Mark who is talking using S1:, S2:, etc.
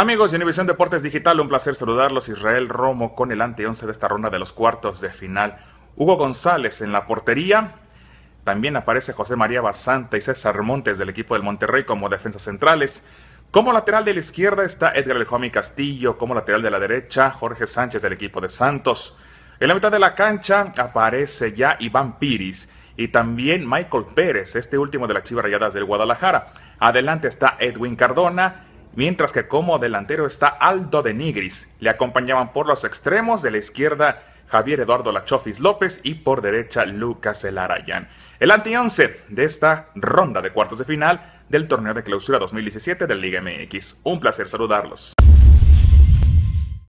S1: Amigos de Univisión Deportes Digital, un placer saludarlos. Israel Romo con el ante 11 de esta ronda de los cuartos de final. Hugo González en la portería. También aparece José María Basanta y César Montes del equipo del Monterrey como defensas centrales. Como lateral de la izquierda está Edgar Lejomi Castillo, como lateral de la derecha Jorge Sánchez del equipo de Santos. En la mitad de la cancha aparece ya Iván Piris y también Michael Pérez, este último de las Chivas Rayadas del Guadalajara. Adelante está Edwin Cardona mientras que como delantero está Aldo de Nigris. Le acompañaban por los extremos de la izquierda Javier Eduardo Lachofis López y por derecha Lucas El El anti once de esta ronda de cuartos de final del torneo de clausura 2017 de Liga MX. Un placer saludarlos.